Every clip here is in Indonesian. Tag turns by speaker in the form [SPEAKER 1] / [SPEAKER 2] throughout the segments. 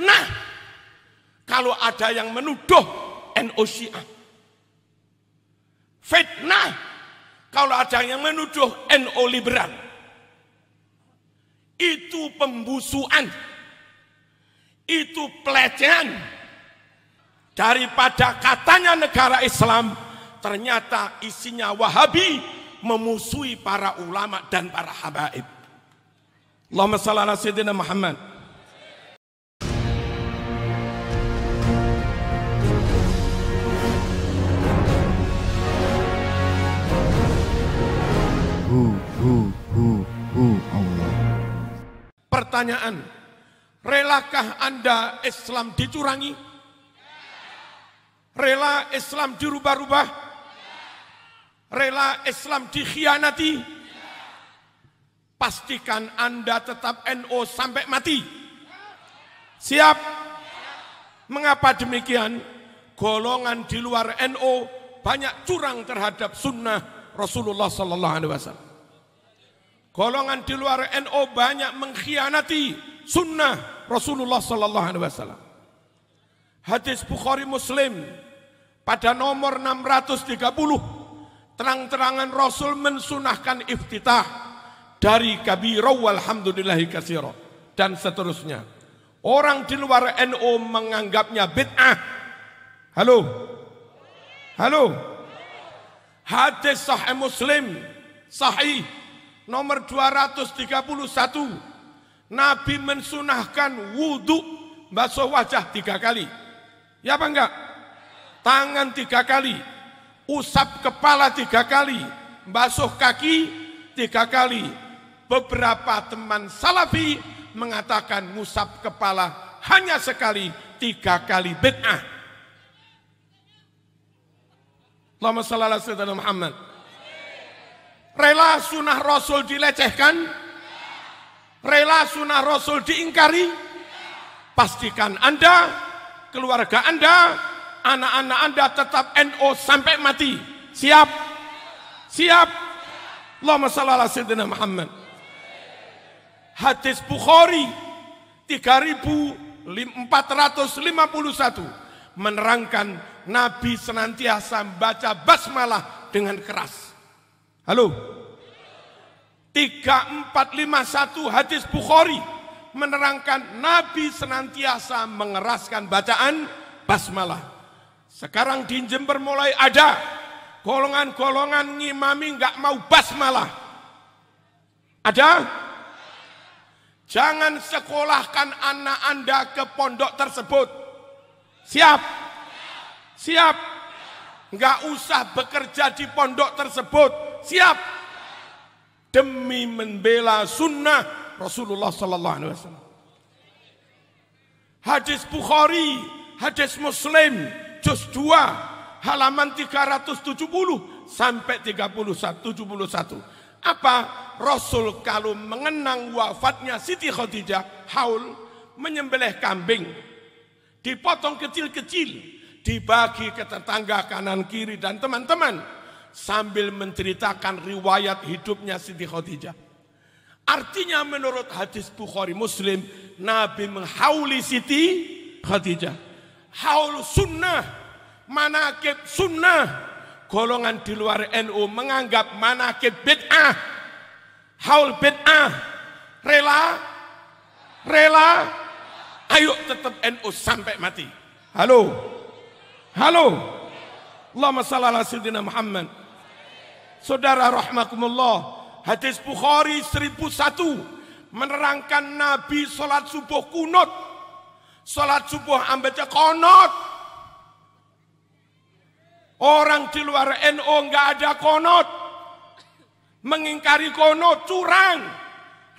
[SPEAKER 1] Nah, kalau ada yang menuduh NU fitnah kalau ada yang menuduh NO liberal, itu pembusuan, itu pelecehan daripada katanya negara Islam, ternyata isinya Wahabi memusuhi para ulama dan para habaib. Allahumma salli ala Sayyidina Muhammad. pertanyaan, relakah Anda Islam dicurangi? Rela Islam dirubah-rubah? Rela Islam dikhianati? Pastikan Anda tetap NO sampai mati. Siap? Mengapa demikian? Golongan di luar NO banyak curang terhadap sunnah Rasulullah Sallallahu Alaihi Wasallam. Golongan di luar NO banyak mengkhianati sunnah Rasulullah Sallallahu Alaihi Wasallam. Hadis Bukhari Muslim pada nomor 630 terang-terangan Rasul mensunahkan iftitah dari kabiro walhamdulillahi kasiro dan seterusnya. Orang di luar NU NO menganggapnya bid'ah. Halo? Halo? Hadis sahih Muslim sahih Nomor 231 Nabi mensunahkan wudhu Basuh wajah tiga kali Ya apa enggak? Tangan tiga kali Usap kepala tiga kali Basuh kaki tiga kali Beberapa teman salafi Mengatakan musab kepala Hanya sekali Tiga kali bid'ah Allahumma sallallahu alaihi wa sallam Muhammad Rela sunnah Rasul dilecehkan? Rela sunnah Rasul diingkari? Pastikan Anda, keluarga Anda, anak-anak Anda tetap NO sampai mati. Siap? Siap? Allahumma sallallahu ala Sayyidina Muhammad. Hadis Bukhari 3451 menerangkan Nabi senantiasa baca basmalah dengan keras. Halo? 3451 hadis Bukhari menerangkan Nabi senantiasa mengeraskan bacaan basmalah. Sekarang di Jember mulai ada golongan-golongan ngimami nggak mau basmalah. Ada? Jangan sekolahkan anak Anda ke pondok tersebut. Siap? Siap? Nggak usah bekerja di pondok tersebut siap demi membela sunnah Rasulullah sallallahu alaihi wasallam. Hadis Bukhari, hadis Muslim, juz 2, halaman 370 sampai 31 71. Apa Rasul kalau mengenang wafatnya Siti Khadijah haul menyembelih kambing dipotong kecil-kecil dibagi ke tetangga kanan kiri dan teman-teman sambil menceritakan riwayat hidupnya Siti Khadijah. Artinya menurut hadis Bukhari Muslim, Nabi menghauli Siti Khadijah. Haul sunnah, manakib sunnah. Golongan di luar NU menganggap manakib bid'ah. Haul bid'ah. Rela? Rela? Ayo tetap NU sampai mati. Halo? Halo? Allahumma salli ala Sayyidina Muhammad. Saudara rahmakumullah, hadis Bukhari 1001 menerangkan Nabi salat subuh kunut. Salat subuh ambaca konot. Orang di luar NU nggak ada konot. Mengingkari konot curang.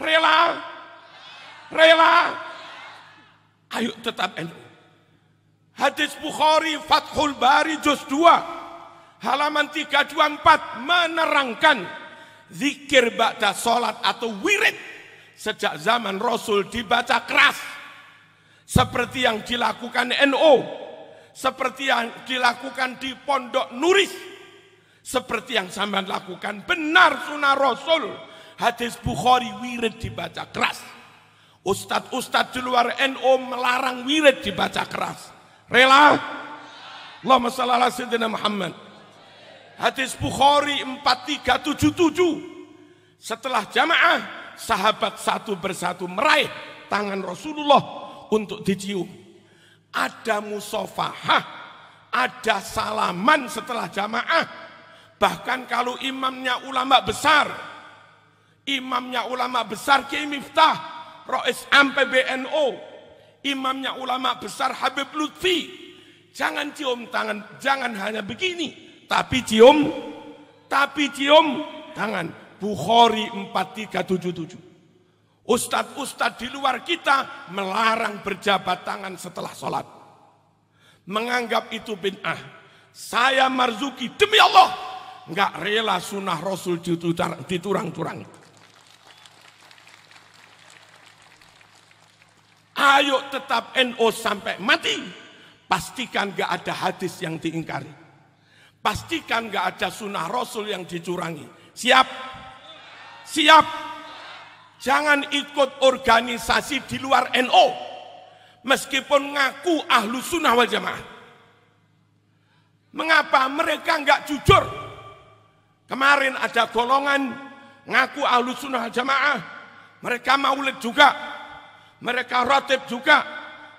[SPEAKER 1] Rela. Rela. Ayo tetap NU. Hadis Bukhari Fathul Bari juz 2 halaman 324 menerangkan zikir baca salat atau wirid sejak zaman Rasul dibaca keras seperti yang dilakukan NU NO, seperti yang dilakukan di Pondok Nuris seperti yang sampean lakukan benar sunnah Rasul hadis Bukhari wirid dibaca keras Ustadz-ustadz di luar NU NO melarang wirid dibaca keras rela Allahumma salli ala Muhammad Hadis Bukhari 4377. Setelah jamaah, sahabat satu bersatu meraih tangan Rasulullah untuk dicium. Ada musofahah, ada salaman setelah jamaah. Bahkan kalau imamnya ulama besar, imamnya ulama besar Kiai Miftah, Rois MPBNO imamnya ulama besar Habib Lutfi. Jangan cium tangan, jangan hanya begini tapi cium tapi cium tangan Bukhari 4377 Ustadz-ustadz di luar kita melarang berjabat tangan setelah sholat menganggap itu binah. saya Marzuki demi Allah nggak rela sunnah Rasul diturang-turang ayo tetap NO sampai mati pastikan gak ada hadis yang diingkari Pastikan nggak ada sunnah Rasul yang dicurangi. Siap? Siap? Jangan ikut organisasi di luar NU. NO, meskipun ngaku ahlu sunnah wal jamaah. Mengapa mereka nggak jujur? Kemarin ada golongan ngaku ahlu sunnah jamaah. Mereka maulid juga. Mereka rotib juga.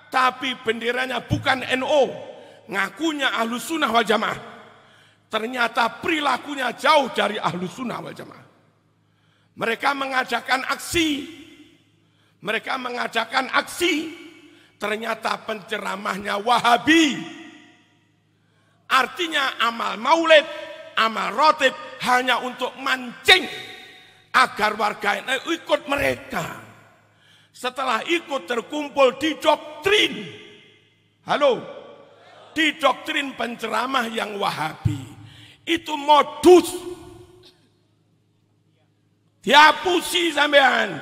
[SPEAKER 1] Tapi benderanya bukan NU. NO, ngakunya ahlu sunnah wal jamaah. Ternyata perilakunya jauh dari ahlu sunnah wal jamaah. Mereka mengadakan aksi. Mereka mengadakan aksi. Ternyata penceramahnya wahabi. Artinya amal maulid, amal rotib hanya untuk mancing agar warga NU ikut mereka. Setelah ikut terkumpul di doktrin. Halo. Di doktrin penceramah yang wahabi itu modus dihapusi sampean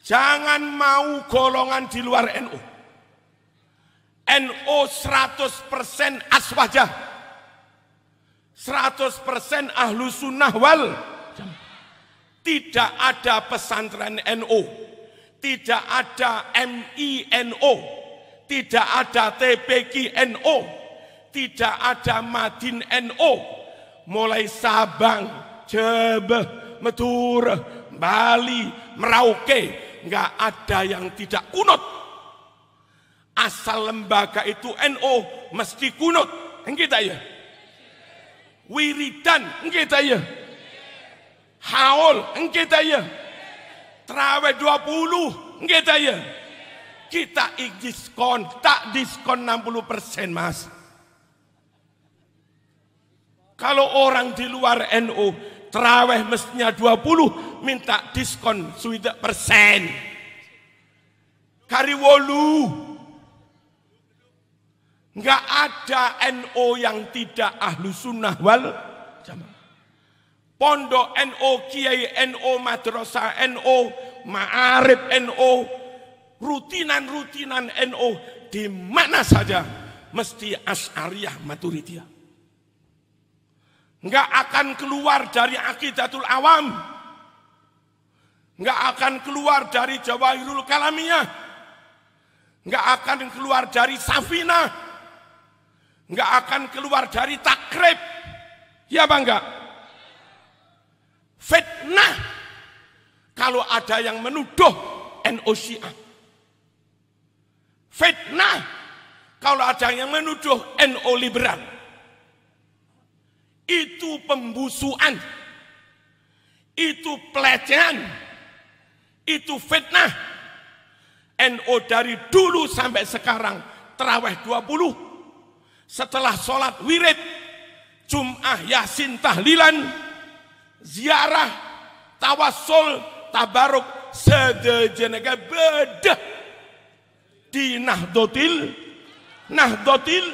[SPEAKER 1] jangan mau golongan di luar NU NU 100% aswaja 100% ahlu sunnah wal tidak ada pesantren NU tidak ada MINO tidak ada TPQNO tidak ada Madin NO mulai Sabang, Jebeh, Madura, Bali, Merauke, nggak ada yang tidak kunut. Asal lembaga itu NO mesti kunut. Enggak ya? Wiridan, enggak ya? Haul, enggak ya? Traweh 20, enggak ya? Kita diskon, tak diskon 60 persen mas. Kalau orang di luar NU, teraweh mestinya 20, minta diskon sudah persen. Kari wolu. Enggak ada NO yang tidak ahlu sunnah wal jamaah. Pondok NO, Kiai NO, Madrasah NO, Ma'arif NO, rutinan-rutinan NO di mana saja mesti asariah Maturidiyah nggak akan keluar dari akidatul awam, nggak akan keluar dari jawahirul kalamiyah, nggak akan keluar dari safina, nggak akan keluar dari takrib, ya bangga. Fitnah kalau ada yang menuduh NU Syiah. Fitnah kalau ada yang menuduh NU liberal. Itu pembusuan. Itu pelecehan. Itu fitnah. NO dari dulu sampai sekarang. Terawih 20. Setelah sholat wirid. Jum'ah yasin tahlilan. Ziarah. Tawasul. Tabaruk. Sedejenega bedah. Di nahdotil, nahdotil.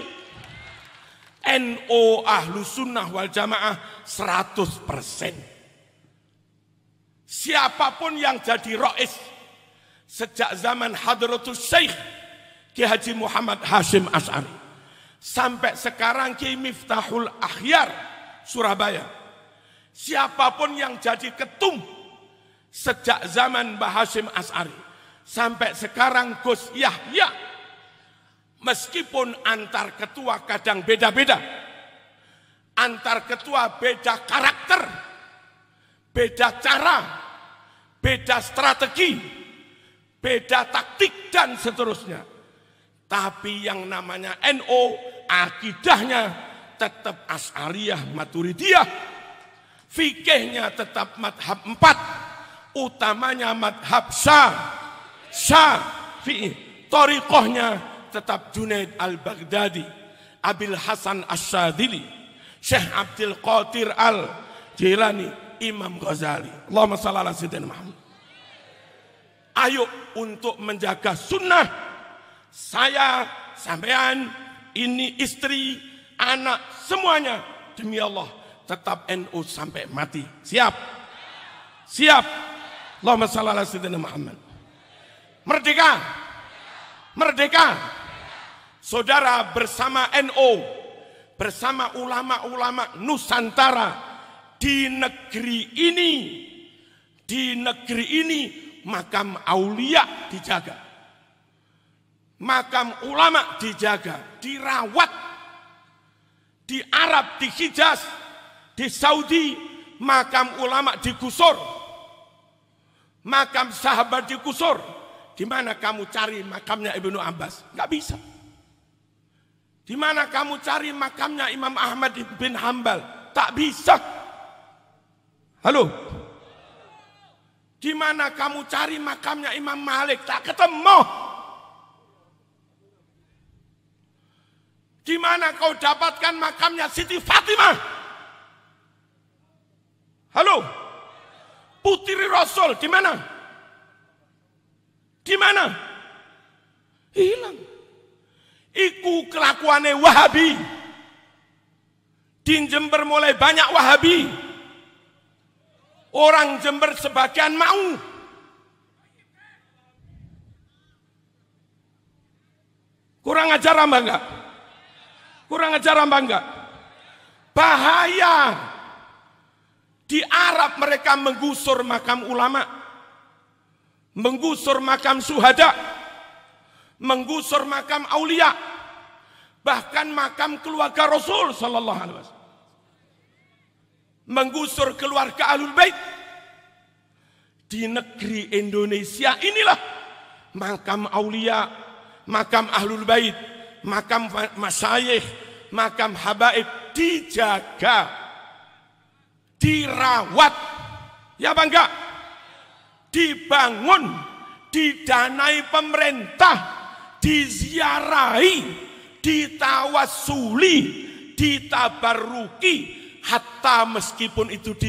[SPEAKER 1] NO Ahlu Sunnah wal Jamaah 100%. Siapapun yang jadi rois sejak zaman Hadratul Syekh Ki Haji Muhammad Hashim As'ari sampai sekarang Ki Miftahul Akhyar Surabaya. Siapapun yang jadi ketum sejak zaman Mbah Hashim As'ari sampai sekarang Gus Yahya Meskipun antar ketua kadang beda-beda. Antar ketua beda karakter, beda cara, beda strategi, beda taktik dan seterusnya. Tapi yang namanya NO akidahnya tetap As'ariyah Maturidiyah. Fikihnya tetap madhab empat, Utamanya madhab fikih Torikohnya tetap Junaid al-Baghdadi, Abil Hasan Shadili, Syekh Abdul Qadir al-Jilani, Imam Ghazali. Allahumma salli ala Sayyidina Muhammad. Ayo untuk menjaga sunnah. Saya, sampean, ini istri, anak, semuanya. Demi Allah, tetap NU sampai mati. Siap? Siap. Allahumma salli ala Sayyidina Muhammad. Merdeka! Merdeka! Saudara bersama NO, bersama ulama-ulama Nusantara di negeri ini, di negeri ini makam aulia dijaga. Makam ulama dijaga, dirawat. Di Arab, di Hijaz, di Saudi, makam ulama digusur. Makam sahabat digusur. Di mana kamu cari makamnya Ibnu Abbas? Gak bisa. Di mana kamu cari makamnya Imam Ahmad bin Hambal? Tak bisa. Halo. Di mana kamu cari makamnya Imam Malik? Tak ketemu. Di mana kau dapatkan makamnya Siti Fatimah? Halo. Putri Rasul di mana? Di mana? Hilang. Iku kelakuannya Wahabi. Di Jember mulai banyak Wahabi. Orang Jember sebagian mau. Kurang ajar apa enggak? Kurang ajar apa enggak? Bahaya. Di Arab mereka menggusur makam ulama. Menggusur makam suhada menggusur makam aulia, bahkan makam keluarga Rasul sallallahu alaihi wasallam. Menggusur keluarga Ahlul Bait di negeri Indonesia inilah makam aulia, makam Ahlul Bait, makam masayih, makam habaib dijaga, dirawat. Ya bangga, dibangun, didanai pemerintah diziarahi, ditawasuli, ditabaruki, hatta meskipun itu di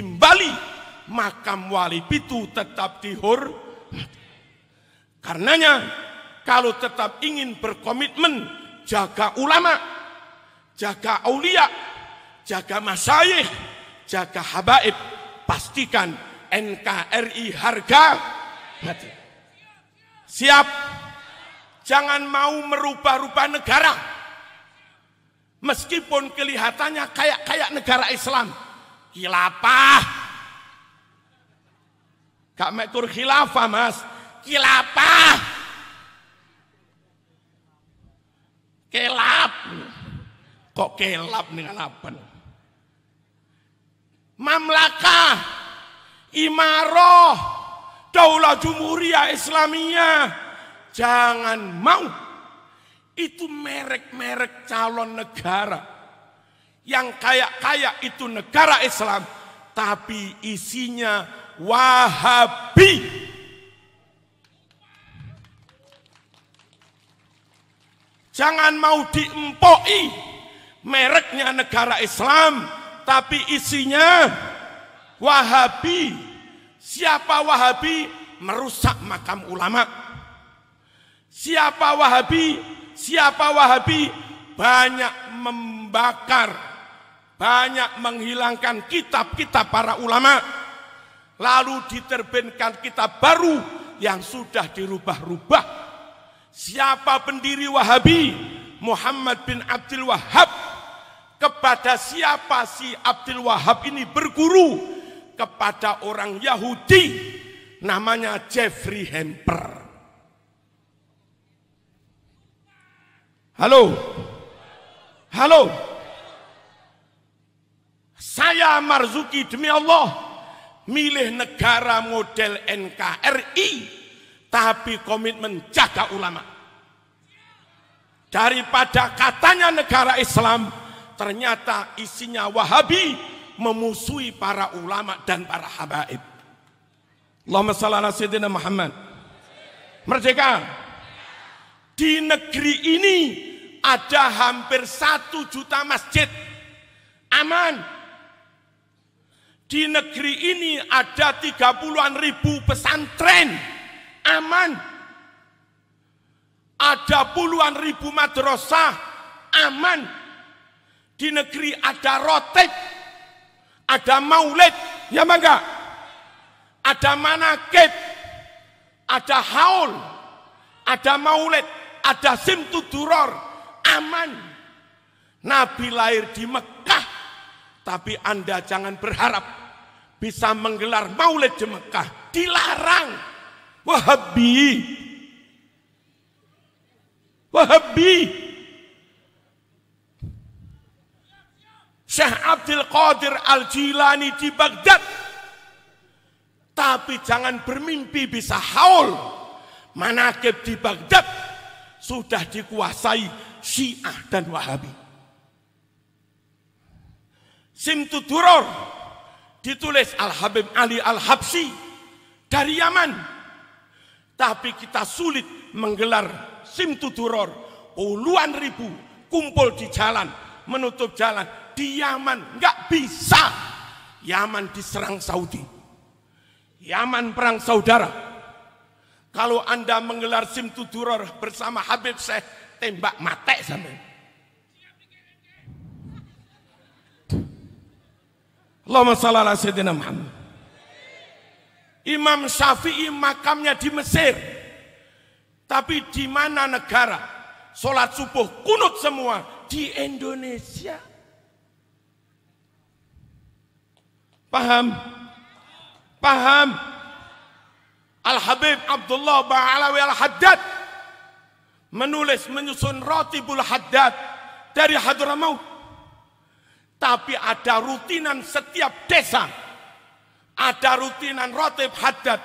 [SPEAKER 1] makam wali pitu tetap dihur. Karenanya, kalau tetap ingin berkomitmen, jaga ulama, jaga aulia, jaga masayih, jaga habaib, pastikan NKRI harga mati. Siap Jangan mau merubah-rubah negara. Meskipun kelihatannya kayak-kayak negara Islam. Kilapah. Kak mekur khilafah mas. Kilapah. Kelap. Kok kelap nih kan apa? Mamlaka. Imaroh. Daulah Jumhuriyah Islamiyah Jangan mau. Itu merek-merek calon negara. Yang kaya-kaya itu negara Islam. Tapi isinya wahabi. Jangan mau diempoi mereknya negara Islam, tapi isinya Wahabi. Siapa Wahabi? Merusak makam ulama' Siapa Wahabi? Siapa Wahabi? Banyak membakar, banyak menghilangkan kitab-kitab para ulama. Lalu diterbitkan kitab baru yang sudah dirubah-rubah. Siapa pendiri Wahabi? Muhammad bin Abdul Wahab. Kepada siapa si Abdul Wahab ini berguru? Kepada orang Yahudi namanya Jeffrey Hemper. Halo. Halo. Saya Marzuki demi Allah milih negara model NKRI tapi komitmen jaga ulama. Daripada katanya negara Islam ternyata isinya Wahabi memusuhi para ulama dan para habaib. Allahumma masalah ala sayyidina Muhammad. Merdeka. Di negeri ini ada hampir satu juta masjid. Aman. Di negeri ini ada tiga puluhan ribu pesantren. Aman. Ada puluhan ribu madrasah. Aman. Di negeri ada rotek, Ada maulid. Ya mangga. Ada manakib. Ada haul. Ada maulid. Ada simtuduror. duror zaman. Nabi lahir di Mekah, tapi Anda jangan berharap bisa menggelar maulid di Mekah. Dilarang. Wahabi. Wahabi. Syekh Abdul Qadir Al-Jilani di Baghdad. Tapi jangan bermimpi bisa haul. Manakib di Baghdad sudah dikuasai Syiah dan Wahabi. Simtuduror ditulis Al-Habib Ali Al-Habsi dari Yaman. Tapi kita sulit menggelar Simtuduror. Duror. Puluhan ribu kumpul di jalan, menutup jalan. Di Yaman nggak bisa. Yaman diserang Saudi. Yaman perang saudara. Kalau Anda menggelar Simtuduror bersama Habib Syekh tembak mate sampai. Allahumma shalli ala sayyidina Muhammad. Imam Syafi'i makamnya di Mesir. Tapi di mana negara salat subuh kunut semua di Indonesia. Paham? Paham? Al-Habib Abdullah Ba'alawi Al-Haddad menulis menyusun roti Ratibul Haddad dari Hadramaut. Tapi ada rutinan setiap desa. Ada rutinan roti Haddad.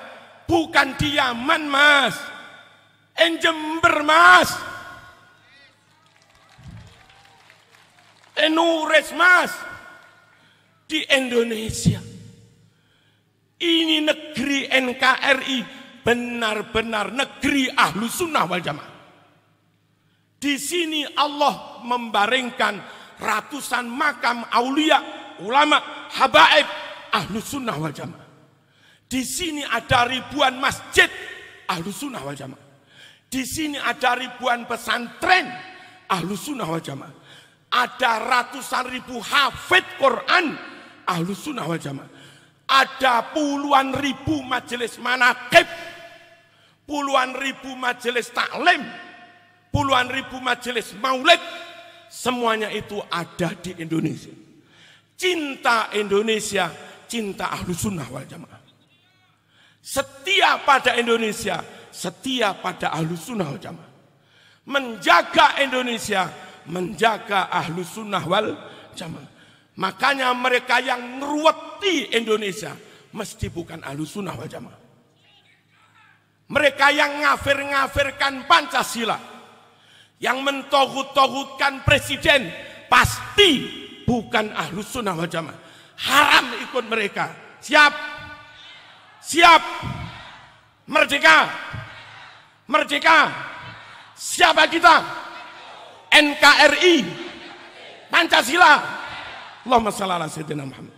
[SPEAKER 1] Bukan di Yaman, Mas. Enjember, Mas. Enures, Mas. Di Indonesia. Ini negeri NKRI benar-benar negeri ahlu sunnah wal jamaah. Di sini Allah membaringkan ratusan makam aulia, ulama, habaib, ahlu sunnah wal jamaah. Di sini ada ribuan masjid ahlu sunnah wal jamaah. Di sini ada ribuan pesantren ahlu sunnah wal jamaah. Ada ratusan ribu hafid Quran ahlu sunnah wal jamaah. Ada puluhan ribu majelis manakib. Puluhan ribu majelis taklim puluhan ribu majelis maulid, semuanya itu ada di Indonesia. Cinta Indonesia, cinta ahlu sunnah wal jamaah. Setia pada Indonesia, setia pada ahlu sunnah wal jamaah. Menjaga Indonesia, menjaga ahlu sunnah wal jamaah. Makanya mereka yang ngeruweti Indonesia, mesti bukan ahlu sunnah wal jamaah. Mereka yang ngafir-ngafirkan Pancasila, yang mentohut-tohutkan presiden pasti bukan ahlus sunnah wal jamaah haram ikut mereka siap siap merdeka merdeka siapa kita NKRI Pancasila Allahumma sallallahu alaihi wa sallam.